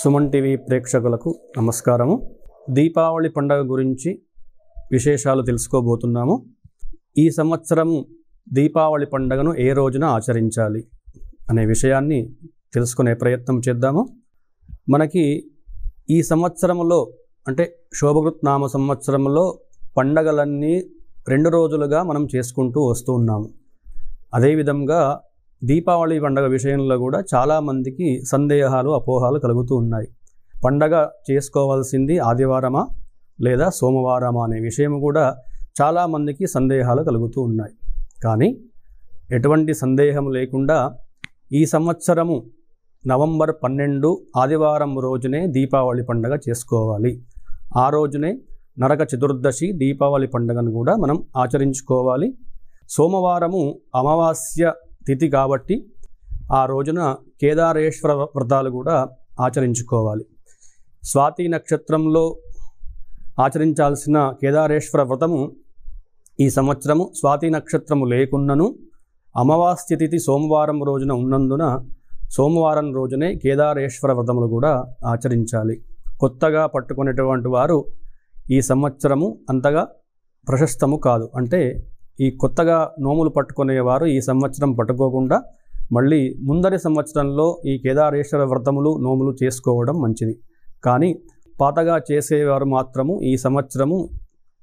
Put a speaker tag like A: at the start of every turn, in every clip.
A: Suman TV ప్రేక్షకులకు నమస్కారము దీపావళి పండుగ గురించి విశేషాలు తెలుసుకోబోతున్నాము ఈ సంవత్సరం దీపావళి పండుగను ఏ రోజున ఆచరించాలి అనే విషయాన్ని తెలుసుకునే ప్రయత్నం చేద్దాము మనకి ఈ సంవత్సరంలో అంటే శోభకృత్నామ సంవత్సరంలో పండగలన్నీ రెండు రోజులుగా మనం చేసుకుంటూ వస్తూ ఉన్నాము అదేవిధంగా దీపావళి పండగ విషయంలో కూడా చాలామందికి సందేహాలు అపోహాలు కలుగుతూ ఉన్నాయి పండగ చేసుకోవాల్సింది ఆదివారమా లేదా సోమవారమా అనే విషయం కూడా చాలామందికి సందేహాలు కలుగుతూ ఉన్నాయి కానీ ఎటువంటి సందేహం లేకుండా ఈ సంవత్సరము నవంబర్ పన్నెండు ఆదివారం రోజునే దీపావళి పండగ చేసుకోవాలి ఆ రోజునే నరక చతుర్దశి దీపావళి పండుగను కూడా మనం ఆచరించుకోవాలి సోమవారము అమావాస్య తిథి కాబట్టి ఆ రోజున కేదారేశ్వర వ్రతాలు కూడా ఆచరించుకోవాలి స్వాతి నక్షత్రంలో ఆచరించాల్సిన కేదారేశ్వర వ్రతము ఈ సంవత్సరము స్వాతి నక్షత్రము లేకున్నను అమావాస్య తిథి సోమవారం రోజున ఉన్నందున సోమవారం రోజునే కేదారేశ్వర వ్రతములు కూడా ఆచరించాలి కొత్తగా పట్టుకునేటువంటి వారు ఈ సంవత్సరము అంతగా ప్రశస్తము కాదు అంటే ఈ కొత్తగా నోములు పట్టుకునేవారు ఈ సంవత్సరం పట్టుకోకుండా మళ్ళీ ముందరి సంవత్సరంలో ఈ కేదారేశ్వర వ్రతములు నోములు చేసుకోవడం మంచిది కానీ పాతగా చేసేవారు మాత్రము ఈ సంవత్సరము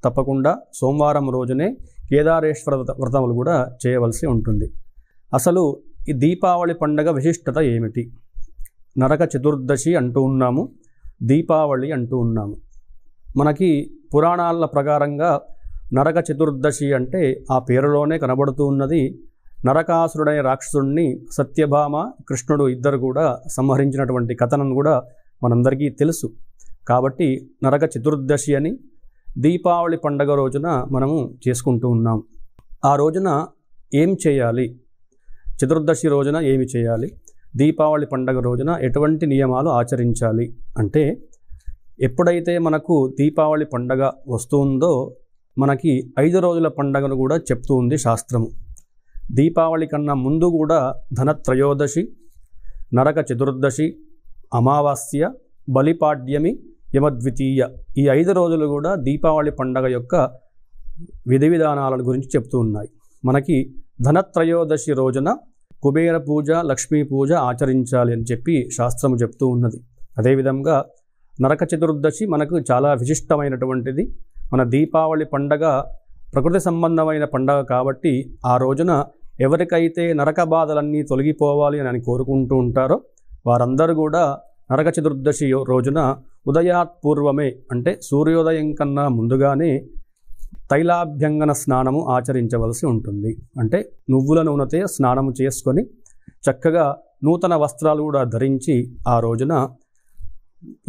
A: తప్పకుండా సోమవారం రోజునే కేదారేశ్వర వ్రతములు కూడా చేయవలసి ఉంటుంది అసలు ఈ దీపావళి పండగ విశిష్టత ఏమిటి నరక చతుర్దశి అంటూ ఉన్నాము దీపావళి అంటూ ఉన్నాము మనకి పురాణాల ప్రకారంగా నరక చతుర్దశి అంటే ఆ పేరులోనే కనబడుతూ ఉన్నది నరకాసురుడైన రాక్షసుడిని సత్యభామ కృష్ణుడు ఇద్దరు కూడా సంహరించినటువంటి కథనం కూడా మనందరికీ తెలుసు కాబట్టి నరక చతుర్దశి అని దీపావళి పండగ రోజున మనము చేసుకుంటూ ఉన్నాం ఆ రోజున ఏం చేయాలి చతుర్దశి రోజున ఏమి చేయాలి దీపావళి పండగ రోజున ఎటువంటి నియమాలు ఆచరించాలి అంటే ఎప్పుడైతే మనకు దీపావళి పండగ వస్తుందో మనకి ఐదు రోజుల పండగను కూడా చెప్తూ ఉంది శాస్త్రము దీపావళి కన్నా ముందు కూడా ధనత్రయోదశి నరక చతుర్దశి అమావాస్య బలిపాడ్యమి యమద్వితీయ ఈ ఐదు రోజులు కూడా దీపావళి పండగ యొక్క విధి విధానాల గురించి చెప్తూ ఉన్నాయి మనకి ధనత్రయోదశి రోజున కుబేర పూజ లక్ష్మీ పూజ ఆచరించాలి అని చెప్పి శాస్త్రము చెప్తూ ఉన్నది అదేవిధంగా నరక చతుర్దశి మనకు చాలా విశిష్టమైనటువంటిది మన దీపావళి పండగ ప్రకృతి సంబంధమైన పండగ కాబట్టి ఆ రోజున ఎవరికైతే నరక బాధలన్నీ తొలగిపోవాలి అని కోరుకుంటూ ఉంటారో వారందరూ కూడా నరక చతుర్దశి రోజున ఉదయాత్పూర్వమే అంటే సూర్యోదయం కన్నా ముందుగానే తైలాభ్యంగన స్నానము ఆచరించవలసి ఉంటుంది అంటే నువ్వుల నూనెతో స్నానము చేసుకొని చక్కగా నూతన వస్త్రాలు కూడా ధరించి ఆ రోజున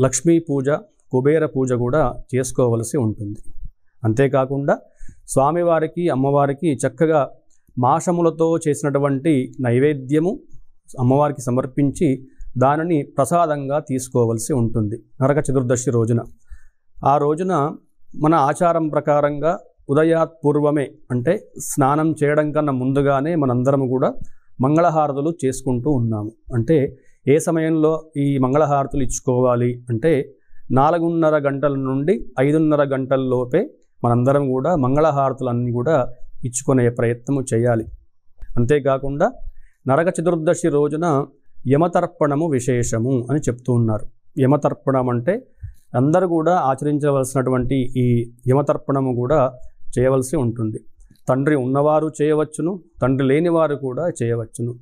A: లక్ష్మీ పూజ కుబేర పూజ కూడా చేసుకోవలసి ఉంటుంది అంతేకాకుండా స్వామివారికి అమ్మవారికి చక్కగా మాషములతో చేసినటువంటి నైవేద్యము అమ్మవారికి సమర్పించి దానిని ప్రసాదంగా తీసుకోవలసి ఉంటుంది నరక చతుర్దశి రోజున ఆ రోజున మన ఆచారం ప్రకారంగా ఉదయాత్ పూర్వమే అంటే స్నానం చేయడం కన్నా ముందుగానే మనందరము కూడా మంగళహారతులు చేసుకుంటూ ఉన్నాము అంటే ఏ సమయంలో ఈ మంగళహారతులు ఇచ్చుకోవాలి అంటే నాలుగున్నర గంటల నుండి ఐదున్నర గంటల్లోపే మనందరం కూడా మంగళహారతులన్నీ కూడా ఇచ్చుకునే ప్రయత్నము చేయాలి అంతేకాకుండా నరక చతుర్దశి రోజున యమతర్పణము విశేషము అని చెప్తూ ఉన్నారు యమతర్పణం అంటే అందరూ కూడా ఆచరించవలసినటువంటి ఈ యమతర్పణము కూడా చేయవలసి ఉంటుంది తండ్రి ఉన్నవారు చేయవచ్చును తండ్రి లేనివారు కూడా చేయవచ్చును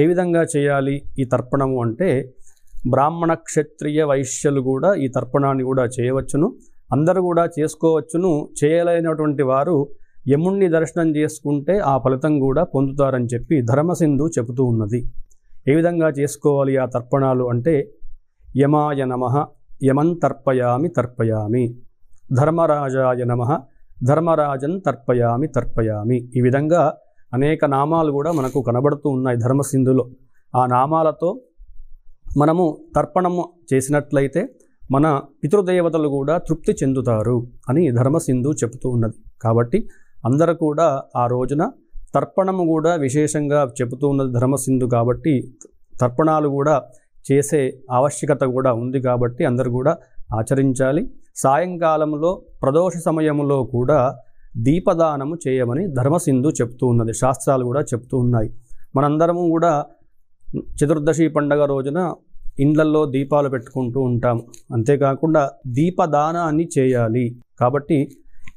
A: ఏ విధంగా చేయాలి ఈ తర్పణము అంటే బ్రాహ్మణ క్షత్రియ వైశ్యులు కూడా ఈ తర్పణాన్ని కూడా చేయవచ్చును అందరూ కూడా చేసుకోవచ్చును చేయలేనటువంటి వారు యముణ్ణి దర్శనం చేసుకుంటే ఆ ఫలితం కూడా పొందుతారని చెప్పి ధర్మసింధు చెబుతూ ఉన్నది ఏ విధంగా చేసుకోవాలి ఆ తర్పణాలు అంటే యమాయ నమ యమన్ తర్పయామి తర్పయామి ధర్మరాజాయ నమ ధర్మరాజన్ తర్పయామి తర్పయామి ఈ విధంగా అనేక నామాలు కూడా మనకు కనబడుతూ ఉన్నాయి ధర్మసింధులో ఆ నామాలతో మనము తర్పణము చేసినట్లయితే మన పితృదేవతలు కూడా తృప్తి చెందుతారు అని ధర్మసింధు చెబుతూ ఉన్నది కాబట్టి అందరూ కూడా ఆ రోజున తర్పణము కూడా విశేషంగా చెబుతూ ఉన్నది ధర్మసింధు కాబట్టి తర్పణాలు కూడా చేసే ఆవశ్యకత కూడా ఉంది కాబట్టి అందరూ కూడా ఆచరించాలి సాయంకాలంలో ప్రదోష సమయంలో కూడా దీపదానము చేయమని ధర్మసింధు చెప్తూ ఉన్నది శాస్త్రాలు కూడా చెప్తూ ఉన్నాయి మనందరము కూడా చతుర్దశి పండగ రోజున ఇండ్లల్లో దీపాలు పెట్టుకుంటూ ఉంటాం అంతేకాకుండా దీపదానాన్ని చేయాలి కాబట్టి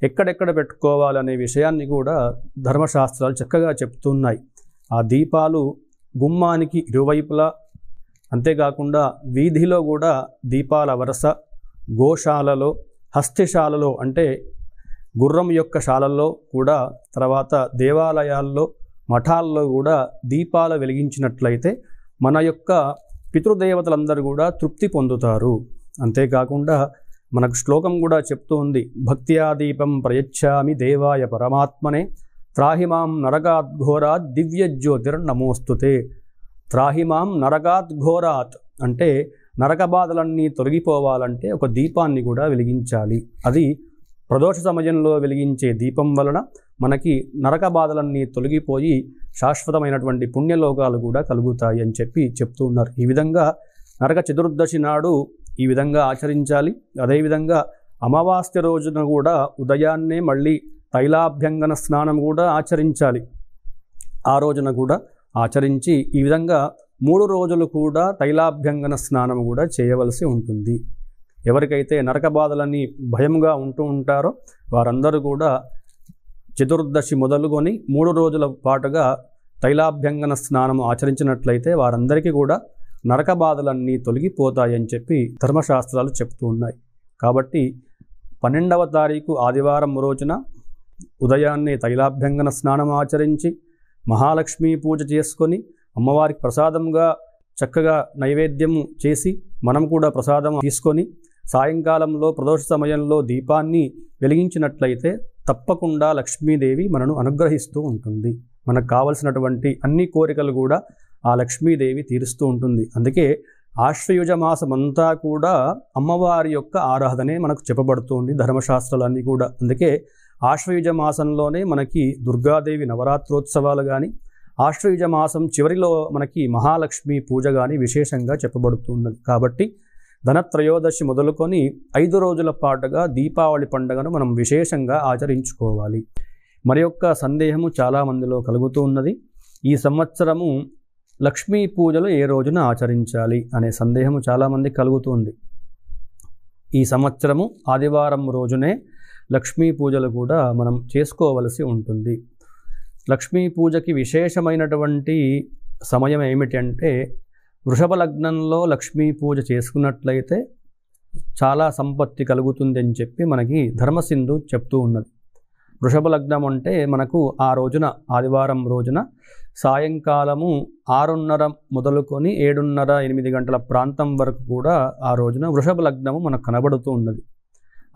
A: ఎక్కడెక్కడ పెట్టుకోవాలనే విషయాన్ని కూడా ధర్మశాస్త్రాలు చక్కగా చెప్తున్నాయి ఆ దీపాలు గుమ్మానికి ఇరువైపులా అంతేకాకుండా వీధిలో కూడా దీపాల వరస గోశాలలో హస్తిశాలలో అంటే గుర్రం యొక్క శాలల్లో కూడా తర్వాత దేవాలయాల్లో మఠాల్లో కూడా దీపాలు వెలిగించినట్లయితే మన యొక్క పితృదేవతలందరూ కూడా తృప్తి పొందుతారు అంతేకాకుండా మనకు శ్లోకం కూడా చెప్తూ ఉంది భక్త్యాదీపం ప్రయచ్చామి దేవాయ పరమాత్మనే త్రాహిమాం నరకాద్ఘోరాత్ దివ్యజ్యోతిర్ నమోస్తుతే త్రాహిమాం ఘోరాత్ అంటే నరక బాధలన్నీ తొలగిపోవాలంటే ఒక దీపాన్ని కూడా వెలిగించాలి అది ప్రదోష సమయంలో వెలిగించే దీపం వలన మనకి నరక బాధలన్నీ తొలగిపోయి శాశ్వతమైనటువంటి పుణ్యలోకాలు కూడా కలుగుతాయి అని చెప్పి చెప్తూ ఉన్నారు ఈ విధంగా నరక చతుర్దశి నాడు ఈ విధంగా ఆచరించాలి అదేవిధంగా అమావాస్య రోజున కూడా ఉదయాన్నే మళ్ళీ తైలాభ్యంగన స్నానం కూడా ఆచరించాలి ఆ రోజున కూడా ఆచరించి ఈ విధంగా మూడు రోజులు కూడా తైలాభ్యంగన స్నానం కూడా చేయవలసి ఉంటుంది ఎవరికైతే నరక బాధలని భయంగా ఉంటూ ఉంటారో వారందరూ కూడా చతుర్దశి మొదలుకొని మూడు రోజుల పాటుగా తైలాభ్యంగన స్నానం ఆచరించినట్లయితే వారందరికీ కూడా నరక బాధలన్నీ తొలగిపోతాయని చెప్పి ధర్మశాస్త్రాలు చెప్తూ ఉన్నాయి కాబట్టి పన్నెండవ తారీఖు ఆదివారం రోజున ఉదయాన్నే తైలాభ్యంగన స్నానం ఆచరించి మహాలక్ష్మి పూజ చేసుకొని అమ్మవారికి ప్రసాదంగా చక్కగా నైవేద్యం చేసి మనం కూడా ప్రసాదం తీసుకొని సాయంకాలంలో ప్రదోష సమయంలో దీపాన్ని వెలిగించినట్లయితే తప్పకుండా లక్ష్మీదేవి మనను అనుగ్రహిస్తూ ఉంటుంది మనకు కావలసినటువంటి అన్ని కోరికలు కూడా ఆ లక్ష్మీదేవి తీరుస్తూ ఉంటుంది అందుకే ఆశ్రయుజ మాసమంతా కూడా అమ్మవారి యొక్క ఆరాధనే మనకు చెప్పబడుతుంది ధర్మశాస్త్రాలన్నీ కూడా అందుకే ఆశ్రయుజ మాసంలోనే మనకి దుర్గాదేవి నవరాత్రోత్సవాలు కానీ ఆశ్రయుజ మాసం చివరిలో మనకి మహాలక్ష్మి పూజ కానీ విశేషంగా చెప్పబడుతుంది కాబట్టి ధనత్రయోదశి మొదలుకొని ఐదు రోజుల పాటుగా దీపావళి పండుగను మనం విశేషంగా ఆచరించుకోవాలి మరి యొక్క సందేహము చాలామందిలో కలుగుతూ ఉన్నది ఈ సంవత్సరము లక్ష్మీ పూజలు ఏ రోజున ఆచరించాలి అనే సందేహము చాలామంది కలుగుతుంది ఈ సంవత్సరము ఆదివారం రోజునే లక్ష్మీ పూజలు కూడా మనం చేసుకోవలసి ఉంటుంది లక్ష్మీ పూజకి విశేషమైనటువంటి సమయం ఏమిటంటే వృషభ లగ్నంలో లక్ష్మీ పూజ చేసుకున్నట్లయితే చాలా సంపత్తి కలుగుతుంది అని చెప్పి మనకి ధర్మసింధు చెప్తూ ఉన్నది వృషభ లగ్నం అంటే మనకు ఆ రోజున ఆదివారం రోజున సాయంకాలము ఆరున్నర మొదలుకొని ఏడున్నర ఎనిమిది గంటల ప్రాంతం వరకు కూడా ఆ రోజున వృషభ లగ్నము మనకు కనబడుతూ ఉన్నది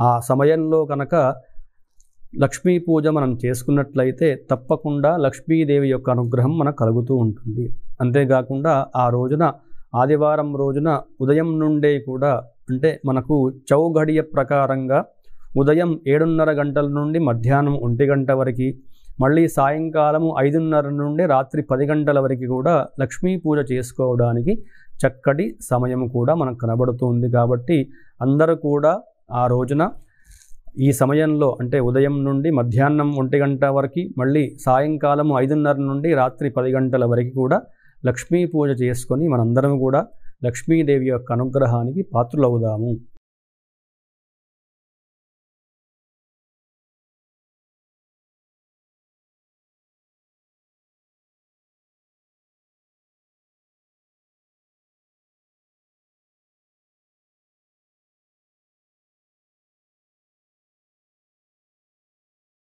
A: ఆ సమయంలో కనుక లక్ష్మీ పూజ మనం చేసుకున్నట్లయితే తప్పకుండా లక్ష్మీదేవి యొక్క అనుగ్రహం మనకు కలుగుతూ ఉంటుంది అంతేకాకుండా ఆ రోజున ఆదివారం రోజున ఉదయం నుండే కూడా అంటే మనకు చౌఘడియ ప్రకారంగా ఉదయం ఏడున్నర గంటల నుండి మధ్యాహ్నం ఒంటి గంట వరకు మళ్ళీ సాయంకాలము ఐదున్నర నుండి రాత్రి పది గంటల వరకు కూడా లక్ష్మీ పూజ చేసుకోవడానికి చక్కటి సమయం కూడా మనకు కనబడుతుంది కాబట్టి అందరూ కూడా ఆ రోజున ఈ సమయంలో అంటే ఉదయం నుండి మధ్యాహ్నం ఒంటి గంట వరకు మళ్ళీ సాయంకాలము ఐదున్నర నుండి రాత్రి పది గంటల వరకు కూడా లక్ష్మీ పూజ చేసుకొని మనందరం కూడా లక్ష్మీదేవి యొక్క అనుగ్రహానికి పాత్రులవుదాము